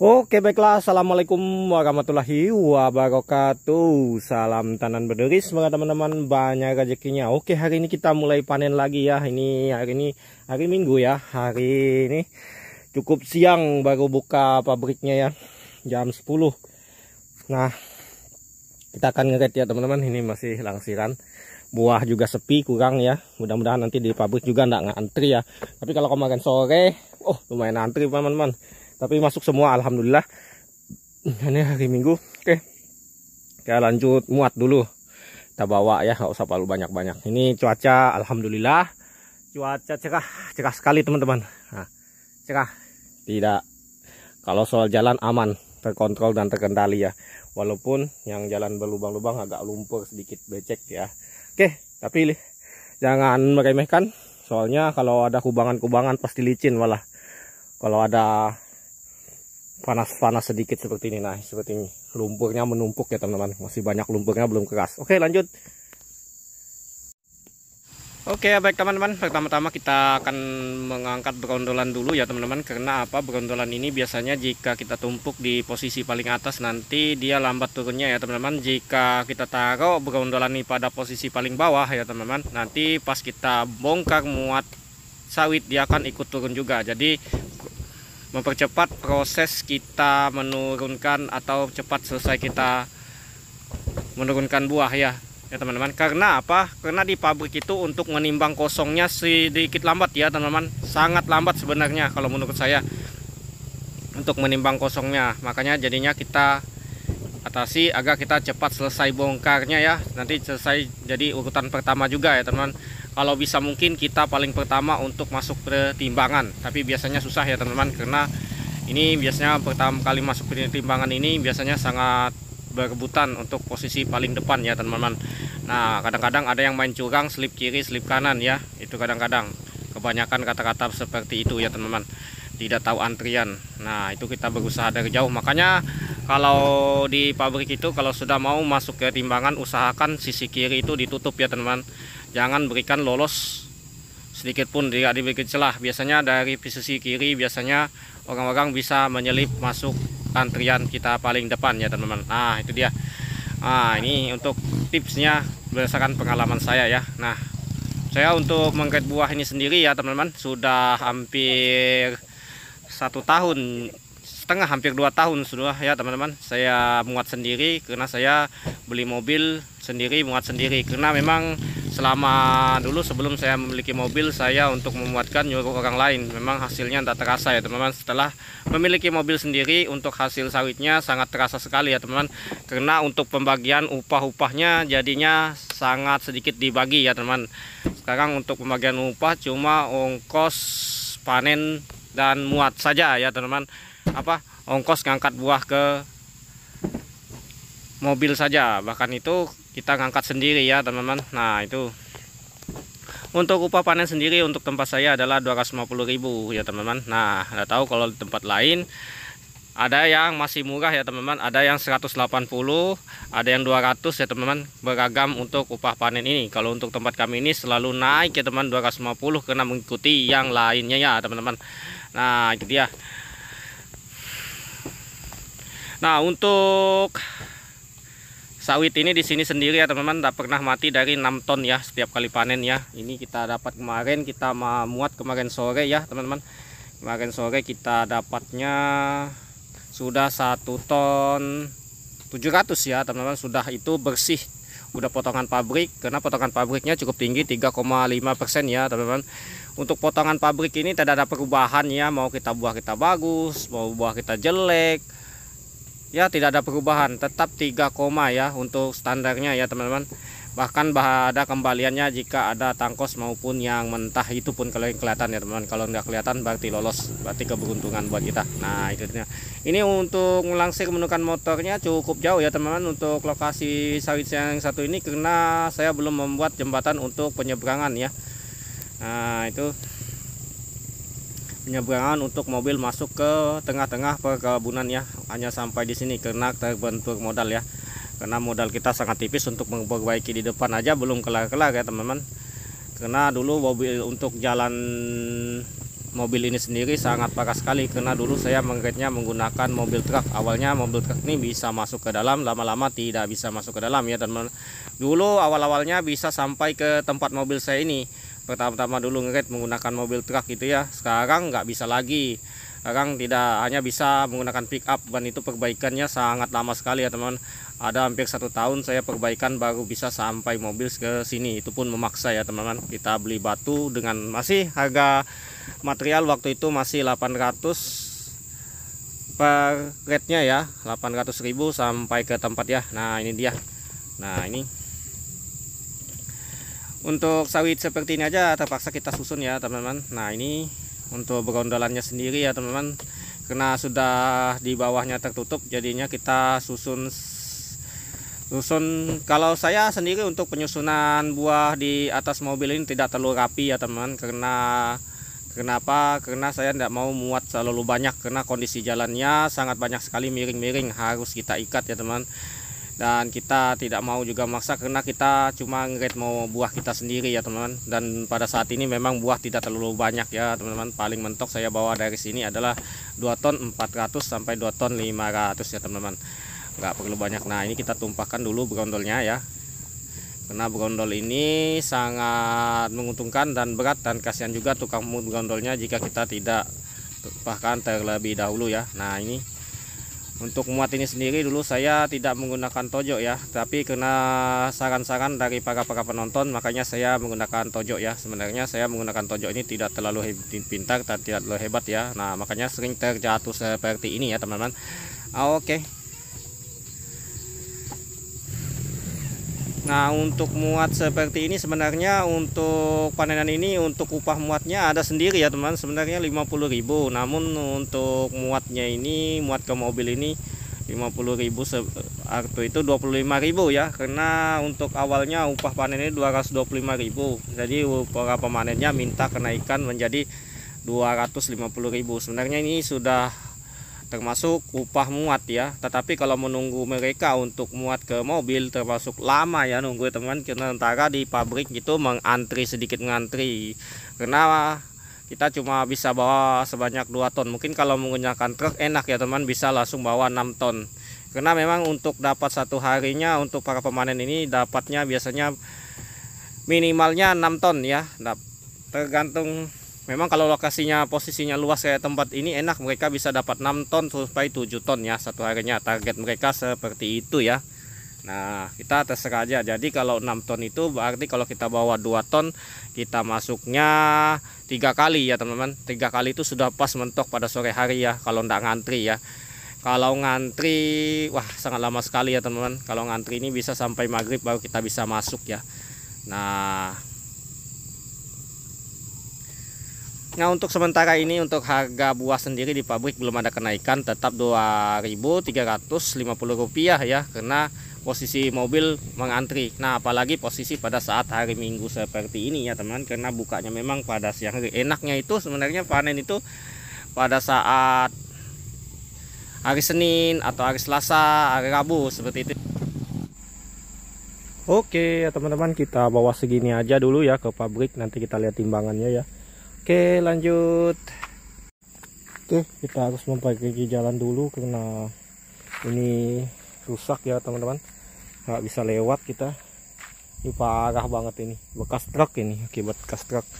Oke baiklah Assalamualaikum warahmatullahi wabarakatuh Salam tanan berderis semoga teman-teman banyak rezekinya Oke hari ini kita mulai panen lagi ya Ini hari ini hari minggu ya Hari ini cukup siang baru buka pabriknya ya Jam 10 Nah kita akan ngeret ya teman-teman Ini masih langsiran Buah juga sepi kurang ya Mudah-mudahan nanti di pabrik juga nggak ngantri ya Tapi kalau kemarin sore Oh lumayan antri teman-teman tapi masuk semua alhamdulillah ini hari minggu oke kita lanjut muat dulu kita bawa ya nggak usah palu banyak-banyak ini cuaca alhamdulillah cuaca cerah cerah sekali teman-teman nah, cerah tidak kalau soal jalan aman terkontrol dan terkendali ya walaupun yang jalan berlubang-lubang agak lumpur sedikit becek ya oke tapi jangan meremehkan soalnya kalau ada kubangan-kubangan pasti licin malah kalau ada panas-panas sedikit seperti ini nah seperti ini lumpurnya menumpuk ya teman-teman masih banyak lumpurnya belum keras oke lanjut Oke baik teman-teman pertama-tama kita akan mengangkat berondolan dulu ya teman-teman karena apa berondolan ini biasanya jika kita tumpuk di posisi paling atas nanti dia lambat turunnya ya teman-teman jika kita taruh berondolan ini pada posisi paling bawah ya teman-teman nanti pas kita bongkar muat sawit dia akan ikut turun juga jadi mempercepat proses kita menurunkan atau cepat selesai kita menurunkan buah ya ya teman-teman karena apa karena di pabrik itu untuk menimbang kosongnya sedikit lambat ya teman-teman sangat lambat sebenarnya kalau menurut saya untuk menimbang kosongnya makanya jadinya kita atasi agar kita cepat selesai bongkarnya ya nanti selesai jadi urutan pertama juga ya teman-teman kalau bisa mungkin kita paling pertama untuk masuk pertimbangan, tapi biasanya susah ya teman-teman karena ini biasanya pertama kali masuk pertimbangan ini biasanya sangat berebutan untuk posisi paling depan ya teman-teman nah kadang-kadang ada yang main curang slip kiri slip kanan ya itu kadang-kadang kebanyakan kata-kata seperti itu ya teman-teman tidak tahu antrian nah itu kita berusaha dari jauh makanya kalau di pabrik itu kalau sudah mau masuk ke timbangan usahakan sisi kiri itu ditutup ya teman-teman jangan berikan lolos sedikit pun tidak diberikan celah biasanya dari sisi kiri biasanya orang-orang bisa menyelip masuk antrian kita paling depan ya teman-teman nah itu dia nah ini untuk tipsnya berdasarkan pengalaman saya ya nah saya untuk mengkait buah ini sendiri ya teman-teman sudah hampir satu tahun setengah hampir dua tahun sudah ya teman-teman saya muat sendiri karena saya beli mobil sendiri muat sendiri karena memang selama dulu sebelum saya memiliki mobil saya untuk memuatkan nyuruh orang lain memang hasilnya tidak terasa ya teman-teman setelah memiliki mobil sendiri untuk hasil sawitnya sangat terasa sekali ya teman-teman karena untuk pembagian upah-upahnya jadinya sangat sedikit dibagi ya teman sekarang untuk pembagian upah cuma ongkos panen dan muat saja ya teman-teman apa ongkos ngangkat buah ke mobil saja bahkan itu kita ngangkat sendiri ya teman-teman nah itu untuk upah panen sendiri untuk tempat saya adalah 250.000 ya teman-teman nah nggak tahu kalau di tempat lain ada yang masih murah ya teman-teman ada yang 180 ada yang 200 ya teman-teman beragam untuk upah panen ini kalau untuk tempat kami ini selalu naik ya teman 250 karena mengikuti yang lainnya ya teman-teman nah itu dia nah untuk sawit ini di sini sendiri ya teman-teman tak pernah mati dari 6 ton ya setiap kali panen ya ini kita dapat kemarin kita muat kemarin sore ya teman-teman kemarin sore kita dapatnya sudah satu ton 700 ya teman-teman sudah itu bersih udah potongan pabrik karena potongan pabriknya cukup tinggi 3,5 persen ya teman-teman untuk potongan pabrik ini tidak ada perubahan ya mau kita buah kita bagus mau buah kita jelek ya tidak ada perubahan tetap 3 koma ya untuk standarnya ya teman-teman bahkan ada kembaliannya jika ada tangkos maupun yang mentah itu pun kalau kelihatan ya teman-teman kalau nggak kelihatan berarti lolos berarti keberuntungan buat kita nah itu dia ini untuk melangsir menukan motornya cukup jauh ya teman-teman untuk lokasi sawit yang satu ini karena saya belum membuat jembatan untuk penyeberangan ya nah itu penyeberangan untuk mobil masuk ke tengah-tengah perkebunan ya hanya sampai di sini karena terbentur modal ya karena modal kita sangat tipis untuk memperbaiki di depan aja belum kelar-kelar ya teman-teman karena dulu mobil untuk jalan mobil ini sendiri sangat parah sekali karena dulu saya mengaitnya menggunakan mobil truk awalnya mobil truk ini bisa masuk ke dalam lama-lama tidak bisa masuk ke dalam ya teman-teman dulu awal-awalnya bisa sampai ke tempat mobil saya ini pertama-tama dulu ngerit menggunakan mobil truk gitu ya sekarang nggak bisa lagi sekarang tidak hanya bisa menggunakan pick up ban itu perbaikannya sangat lama sekali ya teman ada hampir satu tahun saya perbaikan baru bisa sampai mobil ke sini itu pun memaksa ya teman-teman kita beli batu dengan masih harga material waktu itu masih 800 per rate-nya ya 800.000 sampai ke tempat ya Nah ini dia Nah ini untuk sawit seperti ini aja terpaksa kita susun ya teman-teman nah ini untuk berondolannya sendiri ya teman-teman karena sudah di bawahnya tertutup jadinya kita susun susun kalau saya sendiri untuk penyusunan buah di atas mobil ini tidak terlalu rapi ya teman-teman karena kenapa karena saya tidak mau muat selalu banyak karena kondisi jalannya sangat banyak sekali miring-miring harus kita ikat ya teman-teman dan kita tidak mau juga maksa karena kita cuma ngeret mau buah kita sendiri ya teman-teman dan pada saat ini memang buah tidak terlalu banyak ya teman-teman paling mentok saya bawa dari sini adalah 2 ton 400 sampai 2 ton 500 ya teman-teman nggak perlu banyak nah ini kita tumpahkan dulu brondolnya ya karena brondol ini sangat menguntungkan dan berat dan kasihan juga tukang gondolnya jika kita tidak tumpahkan terlebih dahulu ya nah ini untuk muat ini sendiri dulu saya tidak menggunakan tojo ya, tapi kena saran-saran dari para para penonton makanya saya menggunakan tojo ya. Sebenarnya saya menggunakan tojo ini tidak terlalu pintar dan tidak terlalu hebat ya. Nah, makanya sering terjatuh seperti ini ya, teman-teman. Ah, oke. Okay. Nah untuk muat seperti ini sebenarnya untuk panenan ini untuk upah muatnya ada sendiri ya teman sebenarnya 50.000 namun untuk muatnya ini muat ke mobil ini 50.000 waktu itu 25.000 ya karena untuk awalnya upah panen ini 225.000 jadi para pemanennya minta kenaikan menjadi 250.000 sebenarnya ini sudah termasuk upah muat ya tetapi kalau menunggu mereka untuk muat ke mobil termasuk lama ya nunggu teman karena antara di pabrik itu mengantri sedikit ngantri karena kita cuma bisa bawa sebanyak 2 ton mungkin kalau menggunakan truk enak ya teman bisa langsung bawa 6 ton karena memang untuk dapat satu harinya untuk para pemanen ini dapatnya biasanya minimalnya 6 ton ya tergantung Memang kalau lokasinya posisinya luas kayak tempat ini enak mereka bisa dapat 6 ton sampai 7 ton ya satu harinya target mereka seperti itu ya. Nah, kita terserah aja. Jadi kalau 6 ton itu berarti kalau kita bawa 2 ton, kita masuknya tiga kali ya, teman-teman. Tiga kali itu sudah pas mentok pada sore hari ya kalau ndak ngantri ya. Kalau ngantri, wah sangat lama sekali ya, teman-teman. Kalau ngantri ini bisa sampai maghrib baru kita bisa masuk ya. Nah, Nah untuk sementara ini untuk harga buah sendiri di pabrik belum ada kenaikan tetap Rp2.350 ya karena posisi mobil mengantri. Nah apalagi posisi pada saat hari Minggu seperti ini ya teman karena bukanya memang pada siang hari. Enaknya itu sebenarnya panen itu pada saat hari Senin atau hari Selasa, hari Rabu seperti itu. Oke ya teman-teman kita bawa segini aja dulu ya ke pabrik nanti kita lihat timbangannya ya. Oke lanjut Oke kita harus memperbaiki jalan dulu karena ini rusak ya teman-teman nggak bisa lewat kita ini parah banget ini bekas truk ini akibat bekas truk